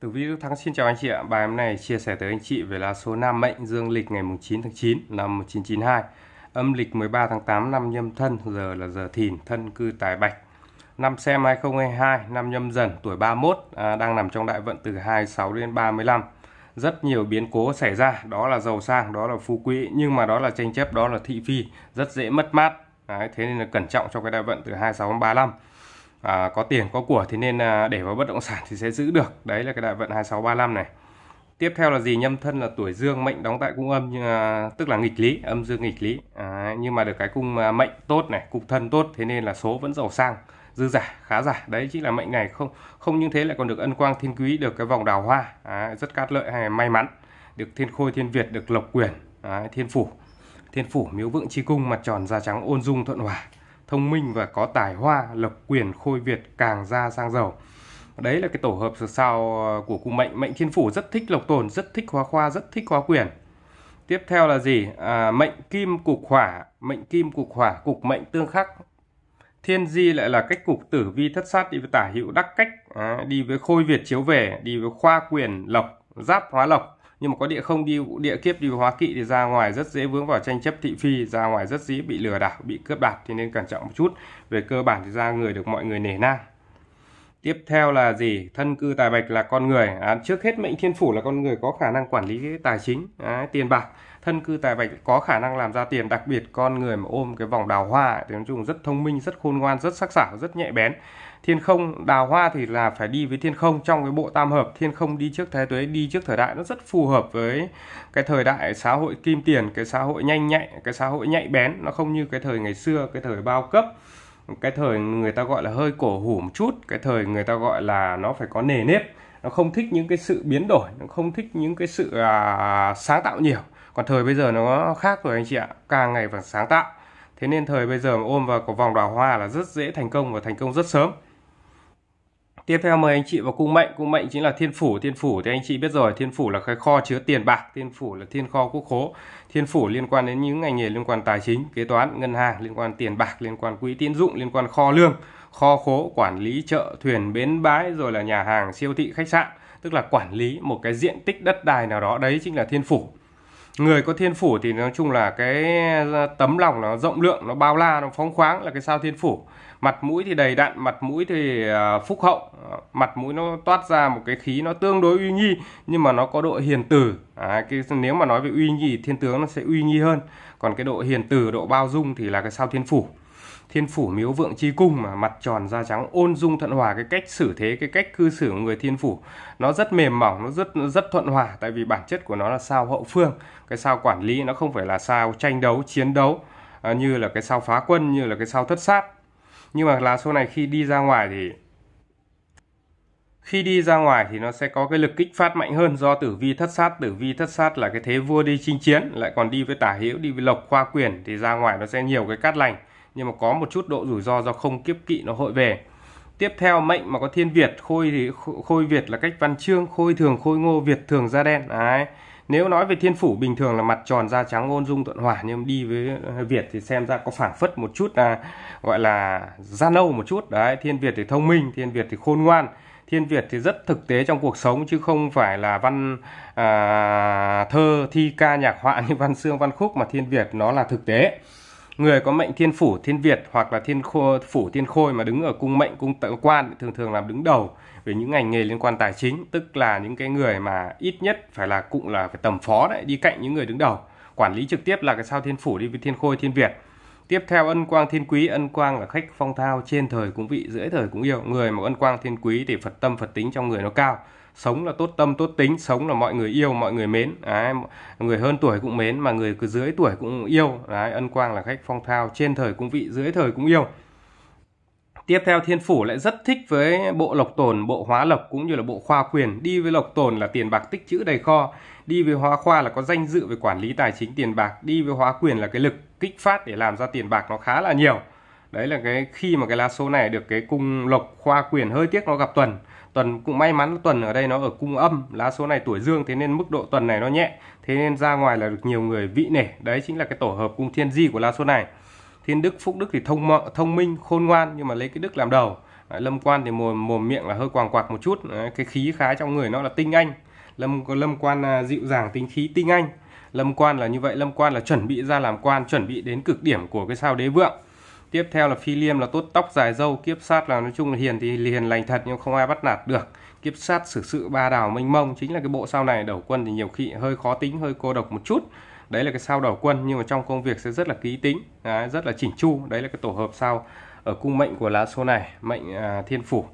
Tử Vi Đức Thắng xin chào anh chị ạ. Bài hôm nay chia sẻ tới anh chị về là số nam mệnh dương lịch ngày 9 tháng 9 năm 1992, âm lịch 13 tháng 8 năm nhâm thân, giờ là giờ thìn, thân cư tài bạch. Năm xem 2022, năm nhâm dần, tuổi 31, à, đang nằm trong đại vận từ 26 đến 35. Rất nhiều biến cố xảy ra, đó là giàu sang, đó là phú quý, nhưng mà đó là tranh chấp, đó là thị phi, rất dễ mất mát. Đấy, thế nên là cẩn trọng trong cái đại vận từ 26 đến 35 à, có tiền có của thì nên à, để vào bất động sản thì sẽ giữ được đấy là cái đại vận 2635 này tiếp theo là gì nhâm thân là tuổi dương mệnh đóng tại cung âm à, tức là nghịch lý âm dương nghịch lý à, nhưng mà được cái cung à, mệnh tốt này cục thân tốt thế nên là số vẫn giàu sang dư giả khá giả đấy chính là mệnh này không không những thế lại còn được ân quang thiên quý được cái vòng đào hoa à, rất cát lợi hay may mắn được thiên khôi thiên việt được lộc quyền à, thiên phủ thiên phủ miếu vượng chi cung mặt tròn da trắng ôn dung thuận hòa thông minh và có tài hoa, lộc quyền khôi Việt càng ra sang giàu. Đấy là cái tổ hợp sao ờ, của cụ mệnh. Mệnh thiên phủ rất thích lộc tồn, rất thích hóa khoa, rất thích hóa quyền. Tiếp theo là gì? À, mệnh kim cục hỏa, mệnh kim cục hỏa, cục mệnh tương khắc. Thiên di lại là cách cục tử vi thất sát đi với tả hữu đắc cách, à, đi với khôi Việt chiếu về, đi với khoa quyền lộc, giáp hóa lộc nhưng mà có địa không đi địa kiếp đi hóa kỵ thì ra ngoài rất dễ vướng vào tranh chấp thị phi ra ngoài rất dễ bị lừa đảo bị cướp đoạt thì nên cẩn trọng một chút về cơ bản thì ra người được mọi người nể nang tiếp theo là gì thân cư tài bạch là con người à, trước hết mệnh thiên phủ là con người có khả năng quản lý cái tài chính à, tiền bạc thân cư tài bạch có khả năng làm ra tiền đặc biệt con người mà ôm cái vòng đào hoa thì nói chung rất thông minh rất khôn ngoan rất sắc sảo rất nhẹ bén thiên không đào hoa thì là phải đi với thiên không trong cái bộ tam hợp thiên không đi trước thái tuế đi trước thời đại nó rất phù hợp với cái thời đại xã hội kim tiền cái xã hội nhanh nhạy cái xã hội nhạy bén nó không như cái thời ngày xưa cái thời bao cấp cái thời người ta gọi là hơi cổ hủ một chút cái thời người ta gọi là nó phải có nề nếp nó không thích những cái sự biến đổi nó không thích những cái sự à, sáng tạo nhiều còn thời bây giờ nó khác rồi anh chị ạ càng ngày càng sáng tạo thế nên thời bây giờ mà ôm vào có vòng đào hoa là rất dễ thành công và thành công rất sớm tiếp theo mời anh chị vào cung mệnh cung mệnh chính là thiên phủ thiên phủ thì anh chị biết rồi thiên phủ là cái kho chứa tiền bạc thiên phủ là thiên kho quốc khố thiên phủ liên quan đến những ngành nghề liên quan tài chính kế toán ngân hàng liên quan tiền bạc liên quan quỹ tín dụng liên quan kho lương kho khố quản lý chợ thuyền bến bãi rồi là nhà hàng siêu thị khách sạn tức là quản lý một cái diện tích đất đai nào đó đấy chính là thiên phủ người có thiên phủ thì nói chung là cái ờ, tấm lòng nó rộng lượng nó bao la nó phóng khoáng là cái sao thiên phủ mặt mũi thì đầy đặn mặt mũi thì ờ, phúc hậu ờ, mặt mũi nó toát ra một cái khí nó tương đối uy nghi nhưng mà nó có độ hiền từ à, cái nếu mà nói về uy nghi thiên tướng nó sẽ uy nghi hơn còn cái độ hiền từ độ bao dung thì là cái sao thiên phủ thiên phủ miếu vượng chi cung mà mặt tròn da trắng ôn dung thuận hòa cái cách xử thế cái cách cư xử của người thiên phủ nó rất mềm mỏng nó rất rất thuận hòa tại vì bản chất của nó là sao hậu phương cái sao quản lý nó không phải là sao tranh đấu chiến đấu à, như là cái sao phá quân như là cái sao thất sát nhưng mà lá số này khi đi ra ngoài thì khi đi ra ngoài thì nó sẽ có cái lực kích phát mạnh hơn do tử vi thất sát tử vi thất sát là cái thế vua đi chinh chiến lại còn đi với tả hữu đi với lộc khoa quyền thì ra ngoài nó sẽ nhiều cái cát lành nhưng mà có một chút độ rủi ro do không kiếp kỵ nó hội về tiếp theo mệnh mà có thiên việt khôi thì khôi việt là cách văn chương khôi thường khôi ngô việt thường da đen đấy nếu nói về thiên phủ bình thường là mặt tròn da trắng ôn dung thuận hòa nhưng đi với việt thì xem ra có phảng phất một chút là gọi là da nâu một chút đấy thiên việt thì thông minh thiên việt thì khôn ngoan thiên việt thì rất thực tế trong cuộc sống chứ không phải là văn à, thơ thi ca nhạc họa như văn xương văn khúc mà thiên việt nó là thực tế người có mệnh thiên phủ thiên việt hoặc là thiên khô, phủ thiên khôi mà đứng ở cung mệnh cung tự quan thường thường làm đứng đầu về những ngành nghề liên quan tài chính tức là những cái người mà ít nhất phải là cũng là phải tầm phó đấy đi cạnh những người đứng đầu quản lý trực tiếp là cái sao thiên phủ đi với thiên khôi thiên việt Tiếp theo ân quang thiên quý, ân quang là khách phong thao trên thời cũng vị, dưới thời cũng yêu. Người mà ân quang thiên quý thì Phật tâm, Phật tính trong người nó cao. Sống là tốt tâm, tốt tính, sống là mọi người yêu, mọi người mến. Đấy, người hơn tuổi cũng mến mà người cứ dưới tuổi cũng yêu. Đấy, ân quang là khách phong thao trên thời cũng vị, dưới thời cũng yêu. Tiếp theo thiên phủ lại rất thích với bộ lộc tồn, bộ hóa lộc cũng như là bộ khoa quyền. Đi với lộc tồn là tiền bạc tích chữ đầy kho. Đi với hóa khoa là có danh dự về quản lý tài chính tiền bạc. Đi với hóa quyền là cái lực kích phát để làm ra tiền bạc nó khá là nhiều đấy là cái khi mà cái lá số này được cái cung lộc khoa quyền hơi tiếc nó gặp tuần tuần cũng may mắn tuần ở đây nó ở cung âm lá số này tuổi dương thế nên mức độ tuần này nó nhẹ thế nên ra ngoài là được nhiều người vị nể đấy chính là cái tổ hợp cung thiên di của lá số này thiên đức phúc đức thì thông mợ thông minh khôn ngoan nhưng mà lấy cái đức làm đầu lâm quan thì mồm mồm miệng là hơi quàng quạc một chút cái khí khá trong người nó là tinh anh lâm lâm quan à, dịu dàng tính khí tinh anh lâm quan là như vậy lâm quan là chuẩn bị ra làm quan chuẩn bị đến cực điểm của cái sao đế vượng tiếp theo là phi liêm là tốt tóc dài dâu kiếp sát là nói chung là hiền thì hiền lành thật nhưng không ai bắt nạt được kiếp sát xử sự ba đảo mênh mông chính là cái bộ sao này đầu quân thì nhiều khi hơi khó tính hơi cô độc một chút đấy là cái sao đầu quân nhưng mà trong công việc sẽ rất là ký tính đấy, rất là chỉnh chu đấy là cái tổ hợp sao ở cung mệnh của lá số này mệnh à, thiên phủ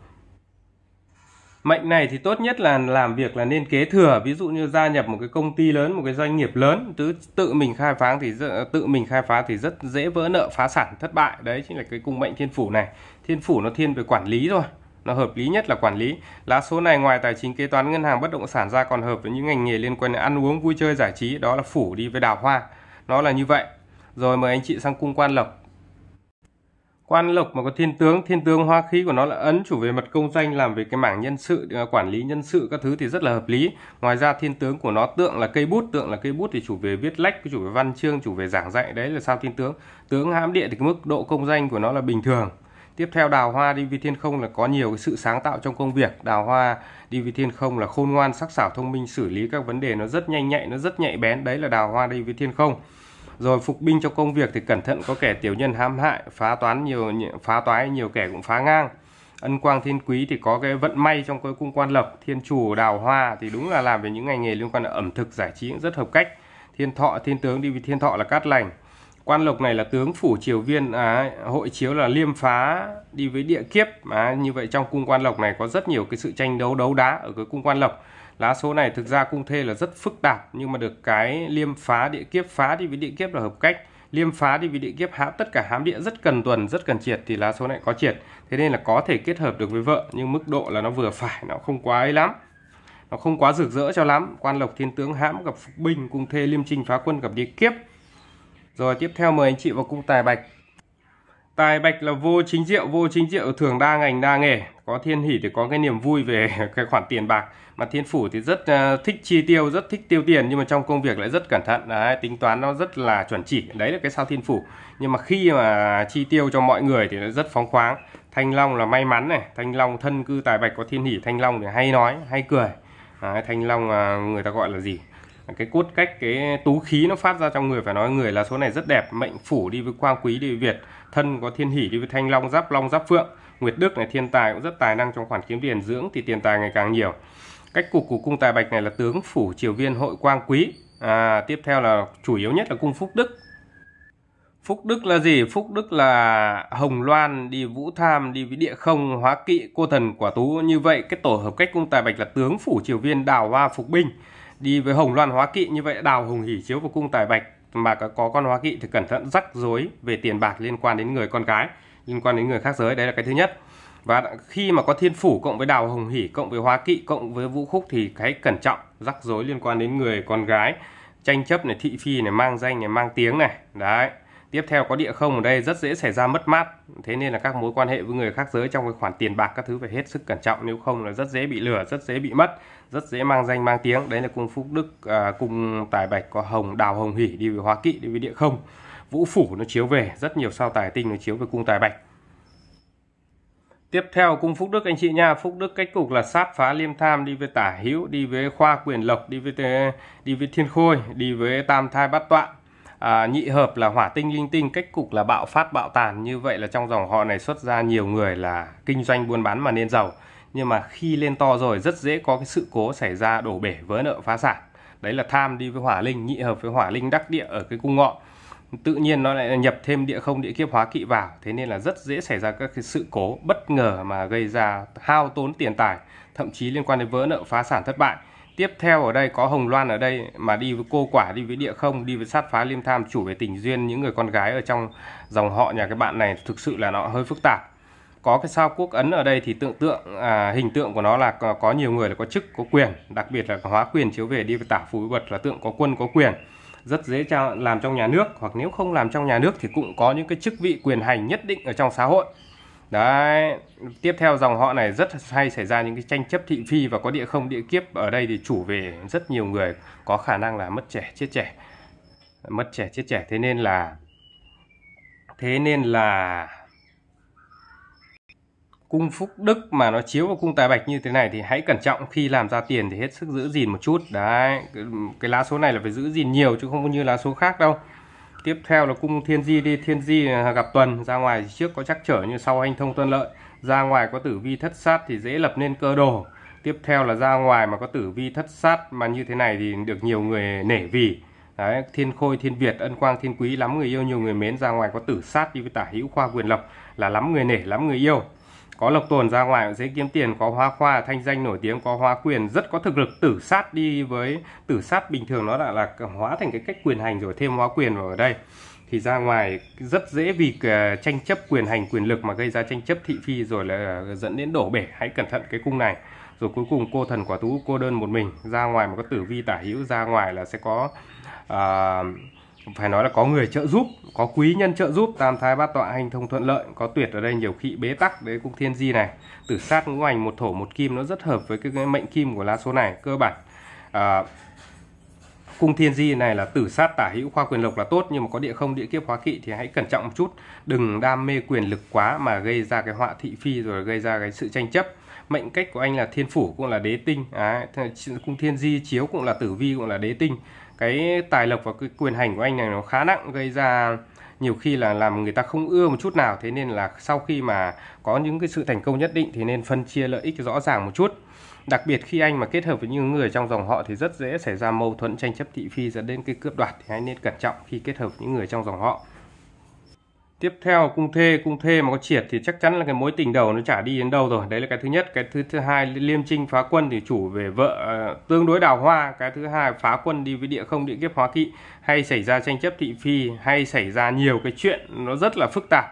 mệnh này thì tốt nhất là làm việc là nên kế thừa ví dụ như gia nhập một cái công ty lớn một cái doanh nghiệp lớn tự tự mình khai phá thì tự mình khai phá thì rất dễ vỡ nợ phá sản thất bại đấy chính là cái cung mệnh thiên phủ này thiên phủ nó thiên về quản lý rồi nó hợp lý nhất là quản lý. Lá số này ngoài tài chính kế toán ngân hàng bất động sản ra còn hợp với những ngành nghề liên quan đến ăn uống vui chơi giải trí, đó là phủ đi với đào hoa. Nó là như vậy. Rồi mời anh chị sang cung quan lộc quan lộc mà có thiên tướng thiên tướng hoa khí của nó là ấn chủ về mật công danh làm về cái mảng nhân sự à, quản lý nhân sự các thứ thì rất là hợp lý ngoài ra thiên tướng của nó tượng là cây bút tượng là cây bút thì chủ về viết lách chủ về văn chương chủ về giảng dạy đấy là sao thiên tướng tướng hãm địa thì cái mức độ công danh của nó là bình thường tiếp theo đào hoa đi vi thiên không là có nhiều cái sự sáng tạo trong công việc đào hoa đi vi thiên không là khôn ngoan sắc sảo thông minh xử lý các vấn đề nó rất nhanh nhạy nó rất nhạy bén đấy là đào hoa đi vi thiên không rồi phục binh cho công việc thì cẩn thận có kẻ tiểu nhân hãm hại phá toán nhiều phá toái nhiều kẻ cũng phá ngang ân quang thiên quý thì có cái vận may trong cái cung quan lộc thiên chủ đào hoa thì đúng là làm về những ngành nghề liên quan đến ẩm thực giải trí cũng rất hợp cách thiên thọ thiên tướng đi vì thiên thọ là cát lành quan lộc này là tướng phủ triều viên à, hội chiếu là liêm phá đi với địa kiếp mà như vậy trong cung quan lộc này có rất nhiều cái sự tranh đấu đấu đá ở cái cung quan lộc lá số này thực ra cung thê là rất phức tạp nhưng mà được cái liêm phá địa kiếp phá đi với địa kiếp là hợp cách liêm phá đi với địa kiếp hãm tất cả hãm địa rất cần tuần rất cần triệt thì lá số này có triệt thế nên là có thể kết hợp được với vợ nhưng mức độ là nó vừa phải nó không quá ấy lắm nó không quá rực rỡ cho lắm quan lộc thiên tướng hãm gặp phục binh cung thê liêm trinh phá quân gặp địa kiếp rồi tiếp theo mời anh chị vào cung tài bạch. Tài bạch là vô chính diệu, vô chính diệu thường đa ngành đa nghề, có thiên hỷ thì có cái niềm vui về cái khoản tiền bạc, mà thiên phủ thì rất à, thích chi tiêu, rất thích tiêu tiền nhưng mà trong công việc lại rất cẩn thận, đấy, tính toán nó rất là chuẩn chỉ, đấy là cái sao thiên phủ. Nhưng mà khi mà chi tiêu cho mọi người thì nó rất phóng khoáng. Thanh long là may mắn này, thanh long thân cư tài bạch có thiên hỷ, thanh long thì hay nói, hay cười. Đấy, thanh long à, người ta gọi là gì? cái cốt cách cái tú khí nó phát ra trong người phải nói người là số này rất đẹp mệnh phủ đi với quang quý đi với việt thân có thiên hỷ đi với thanh long giáp long giáp phượng nguyệt đức này thiên tài cũng rất tài năng trong khoản kiếm tiền dưỡng thì tiền tài ngày càng nhiều cách cục của cung tài bạch này là tướng phủ triều viên hội quang quý à, tiếp theo là chủ yếu nhất là cung phúc đức Phúc Đức là gì? Phúc Đức là Hồng Loan đi Vũ Tham đi với địa không hóa kỵ cô thần quả tú như vậy cái tổ hợp cách cung tài bạch là tướng phủ triều viên đào hoa phục binh đi với hồng loan hóa kỵ như vậy đào hùng hỉ chiếu vào cung tài bạch mà có con hóa kỵ thì cẩn thận rắc rối về tiền bạc liên quan đến người con gái liên quan đến người khác giới đấy là cái thứ nhất và khi mà có thiên phủ cộng với đào hồng hỉ cộng với hóa kỵ cộng với vũ khúc thì hãy cẩn trọng rắc rối liên quan đến người con gái tranh chấp này thị phi này mang danh này mang tiếng này đấy Tiếp theo có địa không ở đây rất dễ xảy ra mất mát, thế nên là các mối quan hệ với người khác giới trong cái khoản tiền bạc các thứ phải hết sức cẩn trọng nếu không là rất dễ bị lừa, rất dễ bị mất, rất dễ mang danh mang tiếng. Đấy là cung Phúc Đức, à, cung Tài Bạch có Hồng Đào Hồng Hỉ đi với Hóa Kỵ đi với địa không. Vũ phủ nó chiếu về, rất nhiều sao tài tinh nó chiếu về cung Tài Bạch. Tiếp theo cung Phúc Đức anh chị nha, Phúc Đức cách cục là sát phá liêm tham đi với tả hữu, đi với khoa quyền lộc, đi với đi với thiên khôi, đi với tam thai bát tọa à, nhị hợp là hỏa tinh linh tinh cách cục là bạo phát bạo tàn như vậy là trong dòng họ này xuất ra nhiều người là kinh doanh buôn bán mà nên giàu nhưng mà khi lên to rồi rất dễ có cái sự cố xảy ra đổ bể vỡ nợ phá sản đấy là tham đi với hỏa linh nhị hợp với hỏa linh đắc địa ở cái cung ngọ tự nhiên nó lại nhập thêm địa không địa kiếp hóa kỵ vào thế nên là rất dễ xảy ra các cái sự cố bất ngờ mà gây ra hao tốn tiền tài thậm chí liên quan đến vỡ nợ phá sản thất bại tiếp theo ở đây có hồng loan ở đây mà đi với cô quả đi với địa không đi với sát phá liêm tham chủ về tình duyên những người con gái ở trong dòng họ nhà cái bạn này thực sự là nó hơi phức tạp có cái sao quốc ấn ở đây thì tượng tượng à, hình tượng của nó là có, nhiều người là có chức có quyền đặc biệt là hóa quyền chiếu về đi với tả phú vật là tượng có quân có quyền rất dễ làm trong nhà nước hoặc nếu không làm trong nhà nước thì cũng có những cái chức vị quyền hành nhất định ở trong xã hội Đấy, tiếp theo dòng họ này rất hay xảy ra những cái tranh chấp thị phi và có địa không địa kiếp ở đây thì chủ về rất nhiều người có khả năng là mất trẻ chết trẻ mất trẻ chết trẻ thế nên là thế nên là cung phúc đức mà nó chiếu vào cung tài bạch như thế này thì hãy cẩn trọng khi làm ra tiền thì hết sức giữ gìn một chút đấy cái, cái lá số này là phải giữ gìn nhiều chứ không như lá số khác đâu tiếp theo là cung thiên di đi thiên di à, gặp tuần ra ngoài trước có chắc trở như sau anh thông tuân lợi ra ngoài có tử vi thất sát thì dễ lập nên cơ đồ tiếp theo là ra ngoài mà có tử vi thất sát mà như thế này thì được nhiều người nể vì Đấy, thiên khôi thiên việt ân quang thiên quý lắm người yêu nhiều người mến ra ngoài có tử sát đi với tả hữu khoa quyền lộc là lắm người nể lắm người yêu có lộc tồn ra ngoài dễ kiếm tiền có hoa khoa thanh danh nổi tiếng có hóa quyền rất có thực lực tử sát đi với tử sát bình thường nó đã là hóa thành cái cách quyền hành rồi thêm hóa quyền vào ở đây thì ra ngoài rất dễ vì ờ, tranh chấp quyền hành quyền lực mà gây ra tranh chấp thị phi rồi là ờ, dẫn đến đổ bể hãy cẩn thận cái cung này rồi cuối cùng cô thần quả tú cô đơn một mình ra ngoài mà có tử vi tả hữu ra ngoài là sẽ có uh, phải nói là có người trợ giúp có quý nhân trợ giúp tam thái bát tọa hành thông thuận lợi có tuyệt ở đây nhiều khi bế tắc đấy cũng thiên di này tử sát ngũ hành một thổ một kim nó rất hợp với cái, cái mệnh kim của lá số này cơ bản à, cung thiên di này là tử sát tả hữu khoa quyền lộc là tốt nhưng mà có địa không địa kiếp hóa kỵ thì hãy cẩn trọng một chút đừng đam mê quyền lực quá mà gây ra cái họa thị phi rồi gây ra cái sự tranh chấp mệnh cách của anh là thiên phủ cũng là đế tinh à, cung thiên di chiếu cũng là tử vi cũng là đế tinh cái tài lộc và cái quyền hành của anh này nó khá nặng gây ra nhiều khi là làm người ta không ưa một chút nào thế nên là sau khi mà có những cái sự thành công nhất định thì nên phân chia lợi ích rõ ràng một chút đặc biệt khi anh mà kết hợp với những người trong dòng họ thì rất dễ xảy ra mâu thuẫn tranh chấp thị phi dẫn đến cái cướp đoạt thì hãy nên cẩn trọng khi kết hợp với những người trong dòng họ tiếp theo cung thê cung thê mà có triệt thì chắc chắn là cái mối tình đầu nó chả đi đến đâu rồi đấy là cái thứ nhất cái thứ thứ hai liêm trinh phá quân thì chủ về vợ uh, tương đối đào hoa cái thứ hai phá quân đi với địa không địa kiếp hóa kỵ hay xảy ra tranh chấp thị phi hay xảy ra nhiều cái chuyện nó rất là phức tạp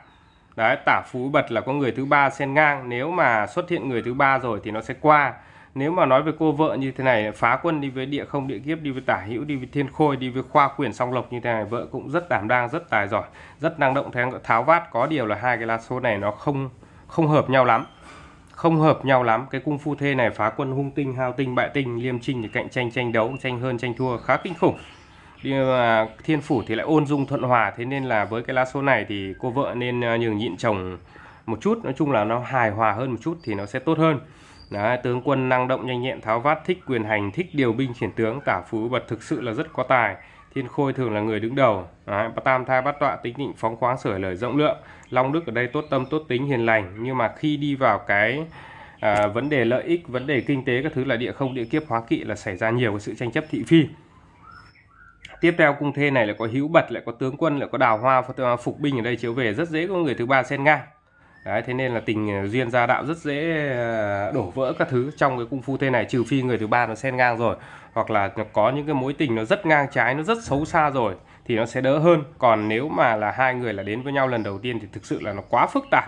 đấy tả phú bật là có người thứ ba xen ngang nếu mà xuất hiện người thứ ba rồi thì nó sẽ qua nếu mà nói về cô vợ như thế này phá quân đi với địa không địa kiếp đi với tả hữu đi với thiên khôi đi với khoa quyền song lộc như thế này vợ cũng rất đảm đang rất tài giỏi rất năng động thế tháo vát có điều là hai cái lá số này nó không không hợp nhau lắm không hợp nhau lắm cái cung phu thê này phá quân hung tinh hao tinh bại tinh liêm trinh thì cạnh tranh tranh đấu tranh hơn tranh thua khá kinh khủng nhưng mà thiên phủ thì lại ôn dung thuận hòa thế nên là với cái lá số này thì cô vợ nên à, nhường nhịn chồng một chút nói chung là nó hài hòa hơn một chút thì nó sẽ tốt hơn Đấy, tướng quân năng động nhanh nhẹn tháo vát thích quyền hành thích điều binh khiển tướng tả phú bật thực sự là rất có tài thiên khôi thường là người đứng đầu Đấy, tam thai bát tọa tính định phóng khoáng sửa lời rộng lượng long đức ở đây tốt tâm tốt tính hiền lành nhưng mà khi đi vào cái à, vấn đề lợi ích vấn đề kinh tế các thứ là địa không địa kiếp hóa kỵ là xảy ra nhiều cái sự tranh chấp thị phi tiếp theo cung thê này lại có hữu bật lại có tướng quân lại có đào hoa phục binh ở đây chiếu về rất dễ có người thứ ba xen ngang Đấy, thế nên là tình à, duyên gia đạo rất dễ à, đổ vỡ các thứ trong cái cung phu tê này trừ phi người thứ ba nó xen ngang rồi hoặc là có những cái mối tình nó rất ngang trái nó rất xấu xa rồi thì nó sẽ đỡ hơn còn nếu mà là hai người là đến với nhau lần đầu tiên thì thực sự là nó quá phức tạp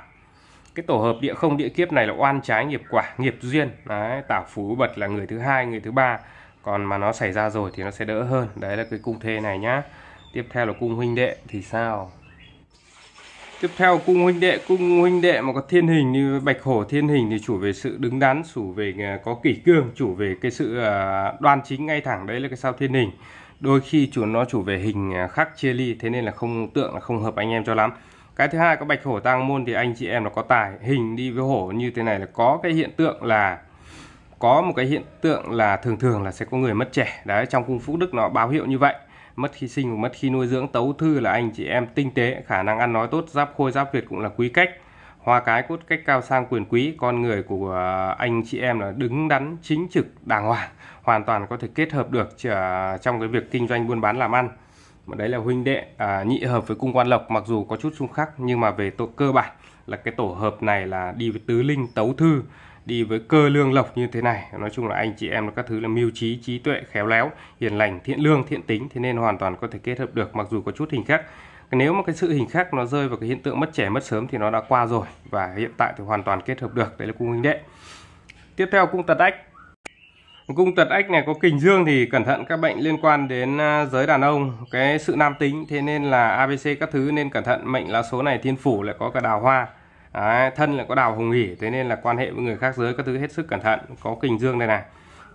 cái tổ hợp địa không địa kiếp này là oan trái nghiệp quả nghiệp duyên đấy tảo phú bật là người thứ hai người thứ ba còn mà nó xảy ra rồi thì nó sẽ đỡ hơn đấy là cái cung thê này nhá tiếp theo là cung huynh đệ thì sao tiếp theo cung huynh đệ cung huynh đệ mà có thiên hình như bạch hổ thiên hình thì chủ về sự đứng đắn chủ về à, có kỷ cương chủ về cái sự à, đoan chính ngay thẳng đấy là cái sao thiên hình đôi khi chủ nó chủ về hình à, khác chia ly thế nên là không tượng là không hợp anh em cho lắm cái thứ hai có bạch hổ tăng môn thì anh chị em nó có tài hình đi với hổ như thế này là có cái hiện tượng là có một cái hiện tượng là thường thường là sẽ có người mất trẻ đấy trong cung phúc đức nó báo hiệu như vậy mất khi sinh và mất khi nuôi dưỡng tấu thư là anh chị em tinh tế khả năng ăn nói tốt giáp khôi giáp việt cũng là quý cách hoa cái cốt cách cao sang quyền quý con người của ờ, anh chị em là đứng đắn chính trực đàng hoàng hoàn toàn có thể kết hợp được trong cái việc kinh doanh buôn bán làm ăn mà đấy là huynh đệ à, nhị hợp với cung quan lộc mặc dù có chút xung khắc nhưng mà về tổ cơ bản là cái tổ hợp này là đi với tứ linh tấu thư đi với cơ lương lộc như thế này nói chung là anh chị em các thứ là mưu trí trí tuệ khéo léo hiền lành thiện lương thiện tính thế nên hoàn toàn có thể kết hợp được mặc dù có chút hình khác nếu mà cái sự hình khác nó rơi vào cái hiện tượng mất trẻ mất sớm thì nó đã qua rồi và hiện tại thì hoàn toàn kết hợp được đấy là cung hình đệ tiếp theo cung tật ách cung tật ách này có kình dương thì cẩn thận các bệnh liên quan đến à, giới đàn ông cái sự nam tính thế nên là abc các thứ nên cẩn thận mệnh lá số này thiên phủ lại có cả đào hoa Đấy, thân là có đào hùng hỉ thế nên là quan hệ với người khác giới các thứ hết sức cẩn thận có kình dương đây này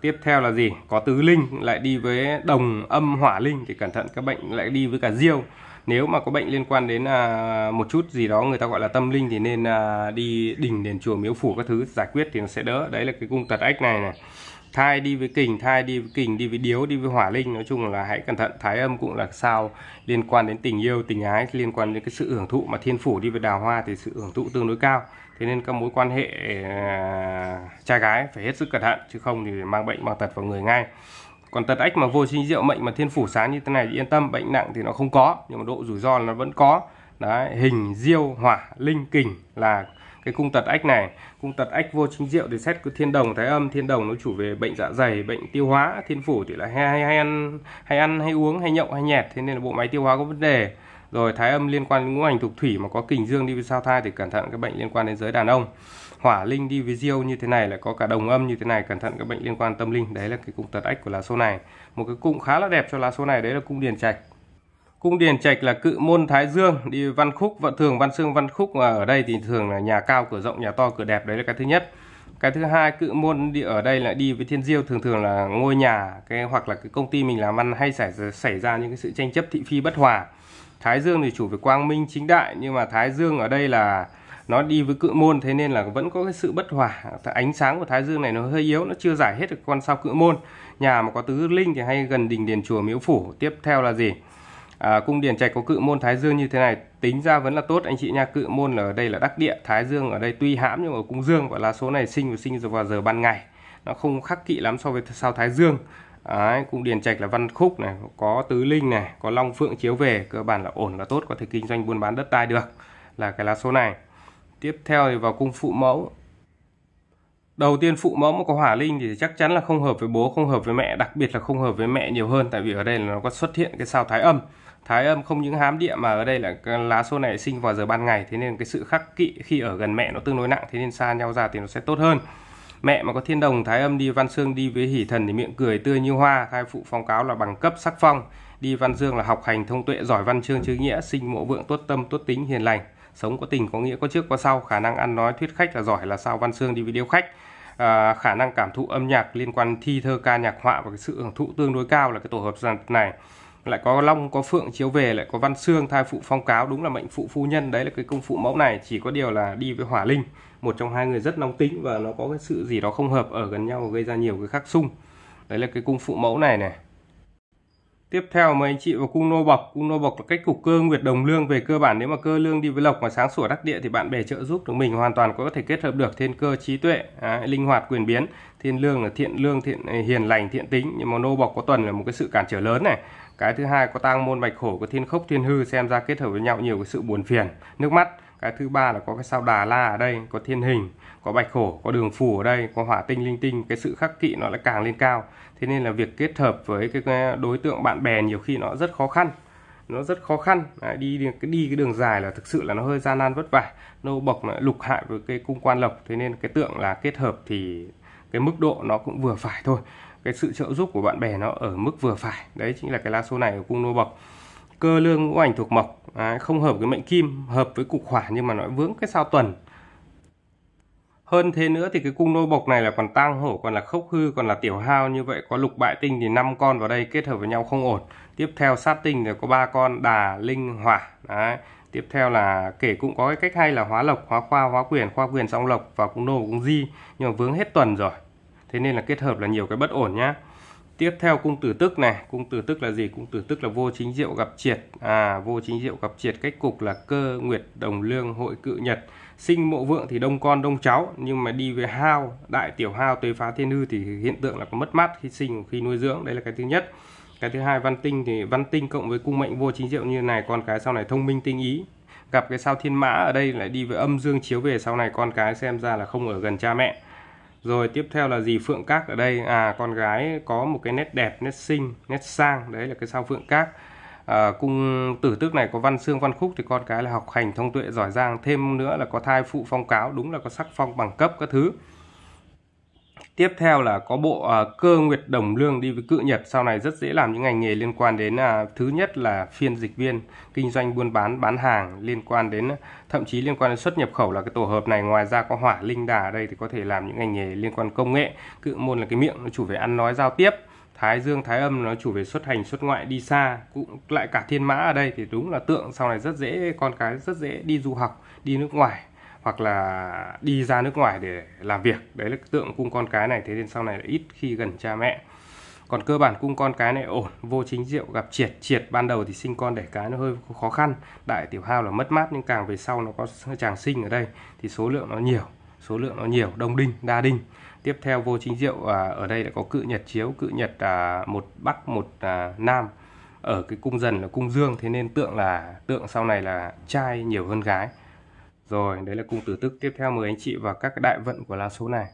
tiếp theo là gì có tứ linh lại đi với đồng âm hỏa linh thì cẩn thận các bệnh lại đi với cả diêu nếu mà có bệnh liên quan đến à, một chút gì đó người ta gọi là tâm linh thì nên à, đi đình đền chùa miếu phủ các thứ giải quyết thì nó sẽ đỡ đấy là cái cung tật ách này này thai đi với kình thai đi với kình đi với điếu đi với hỏa linh nói chung là hãy cẩn thận thái âm cũng là sao liên quan đến tình yêu tình ái liên quan đến cái sự hưởng thụ mà thiên phủ đi với đào hoa thì sự hưởng thụ tương đối cao thế nên các mối quan hệ à, trai gái phải hết sức cẩn thận chứ không thì mang bệnh mang tật vào người ngay còn tật ách mà vô sinh rượu mệnh mà thiên phủ sáng như thế này thì yên tâm bệnh nặng thì nó không có nhưng mà độ rủi ro nó vẫn có đấy hình diêu hỏa linh kình là cái cung tật ách này cung tật ách vô chính diệu thì xét cứ thiên đồng thái âm thiên đồng nó chủ về bệnh dạ dày bệnh tiêu hóa thiên phủ thì là hay, hay, hay ăn hay ăn hay uống hay nhậu hay nhẹt thế nên là bộ máy tiêu hóa có vấn đề rồi thái âm liên quan đến ngũ hành thuộc thủy mà có kình dương đi với sao thai thì cẩn thận các bệnh liên quan đến giới đàn ông hỏa linh đi với diêu như thế này là có cả đồng âm như thế này cẩn thận các bệnh liên quan tâm linh đấy là cái cung tật ách của lá số này một cái cung khá là đẹp cho lá số này đấy là cung điền trạch cung điền trạch là cự môn thái dương đi văn khúc vẫn thường văn xương văn khúc mà ở đây thì thường là nhà cao cửa rộng nhà to cửa đẹp đấy là cái thứ nhất cái thứ hai cự môn đi ở đây là đi với thiên diêu thường thường là ngôi nhà cái hoặc là cái công ty mình làm ăn hay xảy xảy ra những cái sự tranh chấp thị phi bất hòa thái dương thì chủ về quang minh chính đại nhưng mà thái dương ở đây là nó đi với cự môn thế nên là vẫn có cái sự bất hòa ánh sáng của thái dương này nó hơi yếu nó chưa giải hết được con sao cự môn nhà mà có tứ linh thì hay gần đình đền chùa miếu phủ tiếp theo là gì à, cung điển trạch có cự môn thái dương như thế này tính ra vẫn là tốt anh chị nha cự môn ở đây là đắc địa thái dương ở đây tuy hãm nhưng mà cung dương gọi là số này sinh và sinh vào giờ ban ngày nó không khắc kỵ lắm so với sao thái dương Đấy, cung điển trạch là văn khúc này có tứ linh này có long phượng chiếu về cơ bản là ổn là tốt có thể kinh doanh buôn bán đất đai được là cái lá số này tiếp theo thì vào cung phụ mẫu đầu tiên phụ mẫu mà có hỏa linh thì chắc chắn là không hợp với bố không hợp với mẹ đặc biệt là không hợp với mẹ nhiều hơn tại vì ở đây là nó có xuất hiện cái sao thái âm Thái âm không những hám địa mà ở đây là lá số này sinh vào giờ ban ngày thế nên cái sự khắc kỵ khi ở gần mẹ nó tương đối nặng thế nên xa nhau ra thì nó sẽ tốt hơn. Mẹ mà có thiên đồng thái âm đi văn xương đi với hỷ thần thì miệng cười tươi như hoa, khai phụ phong cáo là bằng cấp sắc phong, đi văn dương là học hành thông tuệ giỏi văn chương chữ nghĩa, sinh mộ vượng tốt tâm tốt tính hiền lành, sống có tình có nghĩa có trước có sau, khả năng ăn nói thuyết khách là giỏi là sao văn xương đi với điêu khách. À, khả năng cảm thụ âm nhạc liên quan thi thơ ca nhạc họa và cái sự hưởng thụ tương đối cao là cái tổ hợp này lại có long có phượng chiếu về lại có văn xương thai phụ phong cáo đúng là mệnh phụ phu nhân đấy là cái công phụ mẫu này chỉ có điều là đi với hỏa linh một trong hai người rất nóng tính và nó có cái sự gì đó không hợp ở gần nhau và gây ra nhiều cái khắc xung đấy là cái cung phụ mẫu này này tiếp theo mời anh chị vào cung nô bọc cung nô bọc là cách cục cơ nguyệt đồng lương về cơ bản nếu mà cơ lương đi với lộc mà sáng sủa đắc địa thì bạn bè trợ giúp được mình hoàn toàn có thể kết hợp được thiên cơ trí tuệ à, linh hoạt quyền biến thiên lương là thiện lương thiện hiền lành thiện tính nhưng mà nô bọc có tuần là một cái sự cản trở lớn này cái thứ hai có tang môn bạch khổ có thiên khốc thiên hư xem ra kết hợp với nhau nhiều cái sự buồn phiền nước mắt cái thứ ba là có cái sao đà la ở đây có thiên hình có bạch khổ có đường phù ở đây có hỏa tinh linh tinh cái sự khắc kỵ nó lại càng lên cao thế nên là việc kết hợp với cái đối tượng bạn bè nhiều khi nó rất khó khăn nó rất khó khăn à, đi cái đi cái đường dài là thực sự là nó hơi gian nan vất vả nô bộc nó lục hại với cái cung quan lộc thế nên cái tượng là kết hợp thì cái mức độ nó cũng vừa phải thôi cái sự trợ giúp của bạn bè nó ở mức vừa phải đấy chính là cái lá số này của cung nô bộc cơ lương ngũ hành thuộc mộc à, không hợp với mệnh kim hợp với cục hỏa nhưng mà nó vướng cái sao tuần hơn thế nữa thì cái cung nô bộc này là còn tang hổ còn là khốc hư còn là tiểu hao như vậy có lục bại tinh thì năm con vào đây kết hợp với nhau không ổn tiếp theo sát tinh thì có ba con đà linh hỏa đấy tiếp theo là kể cũng có cái cách hay là hóa lộc hóa khoa hóa quyền khoa quyền song lộc và cung nô cung di nhưng mà vướng hết tuần rồi thế nên là kết hợp là nhiều cái bất ổn nhá tiếp theo cung tử tức này cung tử tức là gì cung tử tức là vô chính diệu gặp triệt à vô chính diệu gặp triệt cách cục là cơ nguyệt đồng lương hội cự nhật sinh mộ vượng thì đông con đông cháu nhưng mà đi về hao đại tiểu hao tuế phá thiên hư thì hiện tượng là có mất mát khi sinh khi nuôi dưỡng đây là cái thứ nhất cái thứ hai văn tinh thì văn tinh cộng với cung mệnh vô chính diệu như này con cái sau này thông minh tinh ý gặp cái sao thiên mã ở đây lại đi về âm dương chiếu về sau này con cái xem ra là không ở gần cha mẹ rồi tiếp theo là gì phượng cát ở đây à con gái có một cái nét đẹp nét xinh nét sang đấy là cái sao phượng cát à, cung tử tước này có văn xương văn khúc thì con cái là học hành thông tuệ giỏi giang thêm nữa là có thai phụ phong cáo đúng là có sắc phong bằng cấp các thứ tiếp theo là có bộ à, cơ nguyệt đồng lương đi với cự nhật sau này rất dễ làm những ngành nghề liên quan đến à, thứ nhất là phiên dịch viên kinh doanh buôn bán bán hàng liên quan đến thậm chí liên quan đến xuất nhập khẩu là cái tổ hợp này ngoài ra có hỏa linh đà ở đây thì có thể làm những ngành nghề liên quan công nghệ cự môn là cái miệng nó chủ về ăn nói giao tiếp Thái Dương Thái âm nó chủ về xuất hành xuất ngoại đi xa cũng lại cả thiên mã ở đây thì đúng là tượng sau này rất dễ con cái rất dễ đi du học đi nước ngoài hoặc là đi ra nước ngoài để làm việc đấy là tượng cung con cái này thế nên sau này là ít khi gần cha mẹ còn cơ bản cung con cái này ổn vô chính diệu gặp triệt triệt ban đầu thì sinh con đẻ cái nó hơi khó khăn đại tiểu hao là mất mát nhưng càng về sau nó có chàng sinh ở đây thì số lượng nó nhiều số lượng nó nhiều đông đinh đa đinh tiếp theo vô chính diệu à, ở đây đã có cự nhật chiếu cự nhật à, một bắc một à, nam ở cái cung dần là cung dương thế nên tượng là tượng sau này là trai nhiều hơn gái rồi, đấy là cung tử tức. Tiếp theo mời anh chị vào các đại vận của lá số này.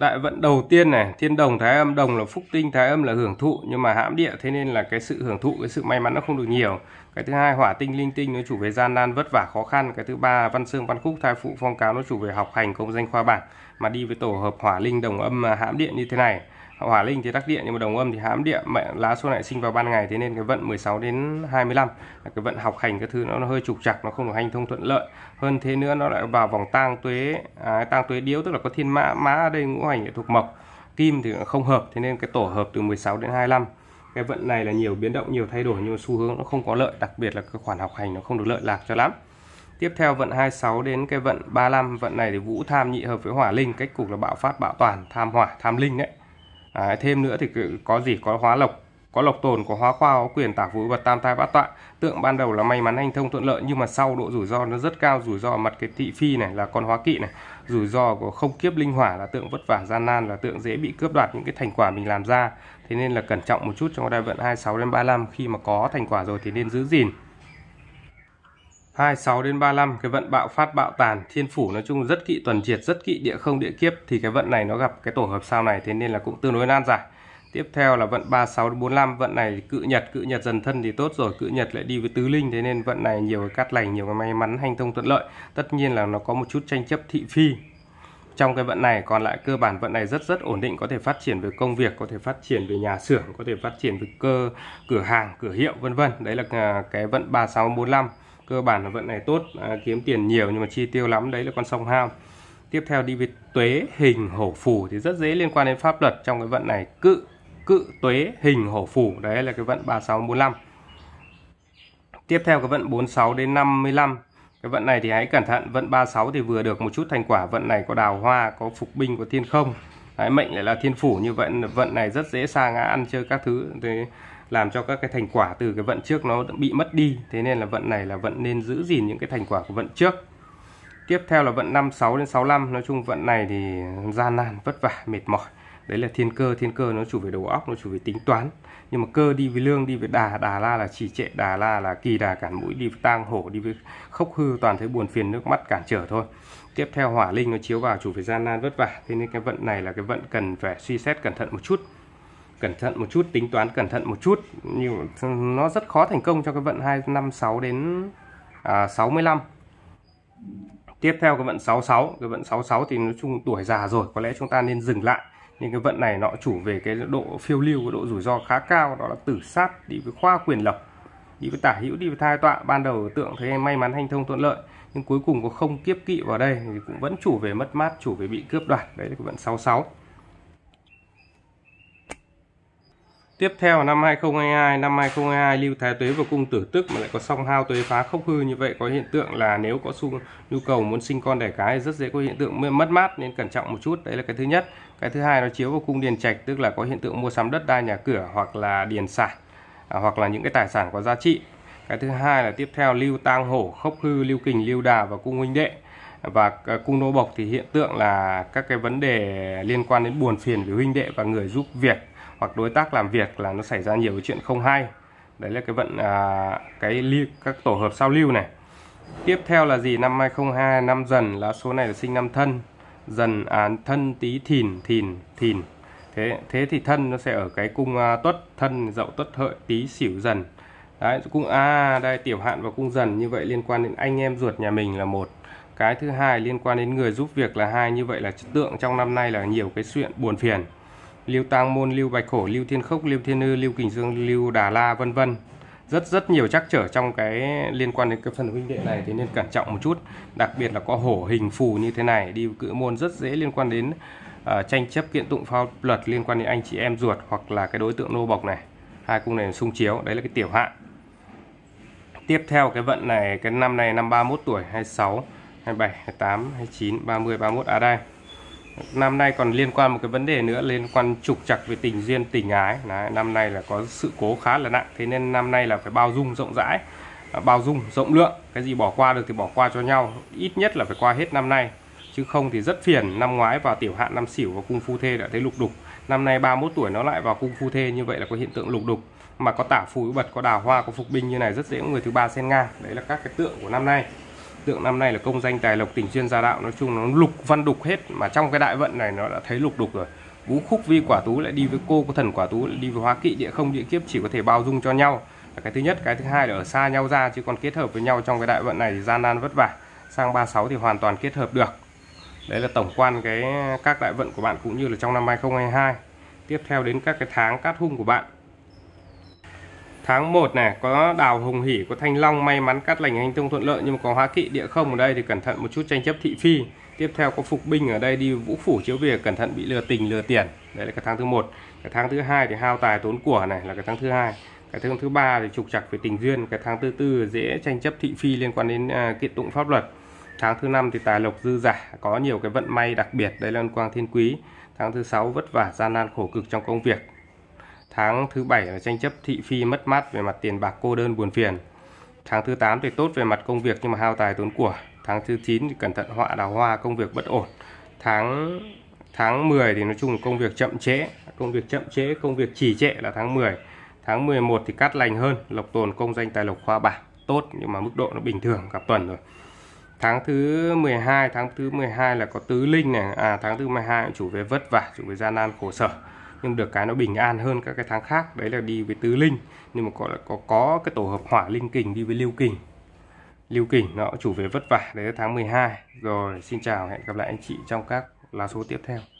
Đại vận đầu tiên này, thiên đồng thái âm, đồng là phúc tinh, thái âm là hưởng thụ nhưng mà hãm địa thế nên là cái sự hưởng thụ, cái sự may mắn nó không được nhiều. Cái thứ hai hỏa tinh linh tinh nó chủ về gian nan vất vả khó khăn, cái thứ ba văn xương văn khúc thai phụ phong cáo nó chủ về học hành công danh khoa bảng mà đi với tổ hợp hỏa linh đồng âm hãm địa như thế này hỏa linh thì đắc địa nhưng mà đồng âm thì hãm địa mẹ lá số này sinh vào ban ngày thế nên cái vận 16 đến 25 là cái vận học hành cái thứ nó, nó hơi trục trặc nó không được hành thông thuận lợi hơn thế nữa nó lại vào vòng tang tuế à, tang tuế điếu tức là có thiên mã mã ở đây ngũ hành thuộc mộc kim thì không hợp thế nên cái tổ hợp từ 16 đến 25 cái vận này là nhiều biến động nhiều thay đổi nhưng mà xu hướng nó không có lợi đặc biệt là cái khoản học hành nó không được lợi lạc cho lắm Tiếp theo vận 26 đến cái vận 35 vận này thì Vũ tham nhị hợp với Hỏa Linh, cách cục là bạo phát bạo toàn, tham hỏa, tham linh đấy à, thêm nữa thì có gì có hóa lộc có lộc tồn có hóa khoa có quyền tả phú vật tam tai bát tọa tượng ban đầu là may mắn anh thông thuận lợi nhưng mà sau độ rủi ro nó rất cao rủi ro mặt cái thị phi này là con hóa kỵ này rủi ro của không kiếp linh hỏa là tượng vất vả gian nan là tượng dễ bị cướp đoạt những cái thành quả mình làm ra thế nên là cẩn trọng một chút trong giai đoạn 26 đến 35 khi mà có thành quả rồi thì nên giữ gìn 26 đến 35 cái vận bạo phát bạo tàn thiên phủ nói chung rất kỵ tuần triệt rất kỵ địa không địa kiếp thì cái vận này nó gặp cái tổ hợp sao này thế nên là cũng tương đối nan giải tiếp theo là vận 36 đến 45 vận này cự nhật cự nhật dần thân thì tốt rồi cự nhật lại đi với tứ linh thế nên vận này nhiều cái cát lành nhiều cái may mắn hành thông thuận lợi tất nhiên là nó có một chút tranh chấp thị phi trong cái vận này còn lại cơ bản vận này rất rất ổn định có thể phát triển về công việc có thể phát triển về nhà xưởng có thể phát triển về cơ cửa hàng cửa hiệu vân vân đấy là à, cái vận 36 45 cơ bản là vận này tốt à, kiếm tiền nhiều nhưng mà chi tiêu lắm đấy là con sông hao tiếp theo đi với tuế hình hổ phù thì rất dễ liên quan đến pháp luật trong cái vận này cự cự tuế hình hổ phù đấy là cái vận 3645 tiếp theo cái vận 46 đến 55 cái vận này thì hãy cẩn thận vận 36 thì vừa được một chút thành quả vận này có đào hoa có phục binh có thiên không đấy, mệnh lại là thiên phủ như vậy vận này rất dễ xa ngã ăn chơi các thứ thế làm cho các cái thành quả từ cái vận trước nó bị mất đi thế nên là vận này là vận nên giữ gìn những cái thành quả của vận trước tiếp theo là vận 56 đến 65 nói chung vận này thì gian nan vất vả mệt mỏi đấy là thiên cơ thiên cơ nó chủ về đầu óc nó chủ về tính toán nhưng mà cơ đi với lương đi với đà đà la là trì trệ đà la là kỳ đà cản mũi đi với tang hổ đi với khốc hư toàn thấy buồn phiền nước mắt cản trở thôi tiếp theo hỏa linh nó chiếu vào chủ về gian nan vất vả thế nên cái vận này là cái vận cần phải suy xét cẩn thận một chút cẩn thận một chút tính toán cẩn thận một chút nhưng nó rất khó thành công cho cái vận 256 đến à, 65 tiếp theo cái vận 66 cái vận 66 thì nói chung tuổi già rồi có lẽ chúng ta nên dừng lại nhưng cái vận này nó chủ về cái độ phiêu lưu cái độ rủi ro khá cao đó là tử sát đi với khoa quyền lộc đi với tả hữu đi với thai tọa ban đầu tượng thấy may mắn hành thông thuận lợi nhưng cuối cùng có không kiếp kỵ vào đây thì cũng vẫn chủ về mất mát chủ về bị cướp đoạt đấy là cái vận 66 Tiếp theo năm 2022, năm 2022 Lưu Thái Tuế và Cung Tử Tức mà lại có song hao tuế phá khốc hư như vậy có hiện tượng là nếu có xu, nhu cầu muốn sinh con đẻ cái rất dễ có hiện tượng mất mát nên cẩn trọng một chút, đấy là cái thứ nhất. Cái thứ hai nó chiếu vào cung điền trạch tức là có hiện tượng mua sắm đất đai nhà cửa hoặc là điền sản à, hoặc là những cái tài sản có giá trị. Cái thứ hai là tiếp theo Lưu Tang Hổ, Khốc hư, Lưu Kình, Lưu Đà và cung huynh đệ và à, cung nô bộc thì hiện tượng là các cái vấn đề liên quan đến buồn phiền với huynh đệ và người giúp việc hoặc đối tác làm việc là nó xảy ra nhiều cái chuyện không hay đấy là cái vận à, cái li các tổ hợp sao lưu này tiếp theo là gì năm 2002 năm dần là số này là sinh năm thân dần à, thân tí thìn thìn thìn thế thế thì thân nó sẽ ở cái cung à, tuất thân dậu tuất hợi tí xỉu dần đấy cung a à, đây tiểu hạn và cung dần như vậy liên quan đến anh em ruột nhà mình là một cái thứ hai liên quan đến người giúp việc là hai như vậy là tượng trong năm nay là nhiều cái chuyện buồn phiền Lưu Tang Môn, Lưu Bạch Khổ, Lưu Thiên Khốc, Lưu Thiên Ư, Lưu Kình Dương, Lưu Đà La vân vân. Rất rất nhiều trắc trở trong cái liên quan đến cái phần huynh đệ này thế nên cẩn trọng một chút. Đặc biệt là có hổ hình phù như thế này, đi cự môn rất dễ liên quan đến uh, tranh chấp kiện tụng pháp luật liên quan đến anh chị em ruột hoặc là cái đối tượng nô bộc này. Hai cung này xung chiếu, đấy là cái tiểu hạn. Tiếp theo cái vận này, cái năm này năm 31 tuổi, 26, 27, 28, 29, 30, 31 à đây năm nay còn liên quan một cái vấn đề nữa liên quan trục trặc về tình duyên tình ái Đấy, năm nay là có sự cố khá là nặng thế nên năm nay là phải bao dung rộng rãi à, bao dung rộng lượng cái gì bỏ qua được thì bỏ qua cho nhau ít nhất là phải qua hết năm nay chứ không thì rất phiền năm ngoái vào tiểu hạn năm xỉu và cung phu thê đã thấy lục đục năm nay 31 tuổi nó lại vào cung phu thê như vậy là có hiện tượng lục đục mà có tả phù bật có đào hoa có phục binh như này rất dễ người thứ ba xen ngang đấy là các cái tượng của năm nay tượng năm nay là công danh tài lộc tình duyên gia đạo nói chung nó lục văn đục hết mà trong cái đại vận này nó đã thấy lục đục rồi vũ khúc vi quả tú lại đi với cô có thần quả tú lại đi với hóa kỵ địa không địa kiếp chỉ có thể bao dung cho nhau là cái thứ nhất cái thứ hai là ở xa nhau ra chứ còn kết hợp với nhau trong cái đại vận này thì gian nan vất vả sang 36 thì hoàn toàn kết hợp được đấy là tổng quan cái các đại vận của bạn cũng như là trong năm 2022 tiếp theo đến các cái tháng cát hung của bạn tháng 1 này có đào hùng hỉ có thanh long may mắn cắt lành anh thông thuận lợi nhưng mà có hóa kỵ địa không ở đây thì cẩn thận một chút tranh chấp thị phi tiếp theo có phục binh ở đây đi vũ phủ chiếu về cẩn thận bị lừa tình lừa tiền đấy là cái tháng thứ một cái tháng thứ hai thì hao tài tốn của này là cái tháng thứ hai cái tháng thứ ba thì trục trặc về tình duyên cái tháng thứ tư dễ tranh chấp thị phi liên quan đến à, kiện tụng pháp luật tháng thứ năm thì tài lộc dư giả có nhiều cái vận may đặc biệt đây là quang thiên quý tháng thứ sáu vất vả gian nan khổ cực trong công việc Tháng thứ bảy là tranh chấp thị phi mất mát về mặt tiền bạc cô đơn buồn phiền. Tháng thứ 8 thì tốt về mặt công việc nhưng mà hao tài tốn của. Tháng thứ 9 thì cẩn thận họa đào hoa công việc bất ổn. Tháng tháng 10 thì nói chung là công việc chậm trễ, công việc chậm trễ, công việc trì trệ là tháng 10. Tháng 11 thì cắt lành hơn, lộc tồn công danh tài lộc khoa bảng tốt nhưng mà mức độ nó bình thường cả tuần rồi. Tháng thứ 12, tháng thứ 12 là có tứ linh này, à tháng thứ 12 chủ về vất vả, chủ về gian nan khổ sở nhưng được cái nó bình an hơn các cái tháng khác đấy là đi với tứ linh nhưng mà có có có cái tổ hợp hỏa linh kình đi với lưu kình lưu kình nó chủ về vất vả đấy là tháng 12 rồi xin chào hẹn gặp lại anh chị trong các lá số tiếp theo